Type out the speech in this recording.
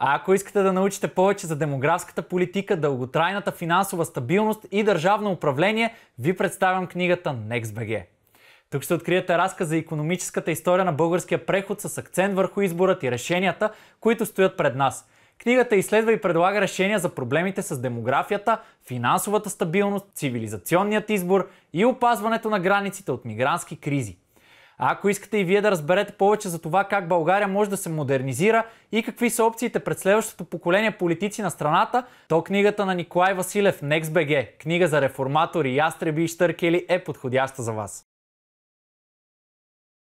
А ако искате да научите повече за демографската политика, дълготрайната финансова стабилност и държавно управление, ви представям книгата NextBG. Тук ще откриете разказ за економическата история на българския преход с акцент върху изборът и решенията, които стоят пред нас. Книгата изследва и предлага решения за проблемите с демографията, финансовата стабилност, цивилизационният избор и опазването на границите от мигрантски кризи. А ако искате и вие да разберете повече за това как България може да се модернизира и какви са опциите пред следващото поколение политици на страната, то книгата на Николай Василев NextBG, книга за реформатори, ястреби и штъркели е подходяща за вас.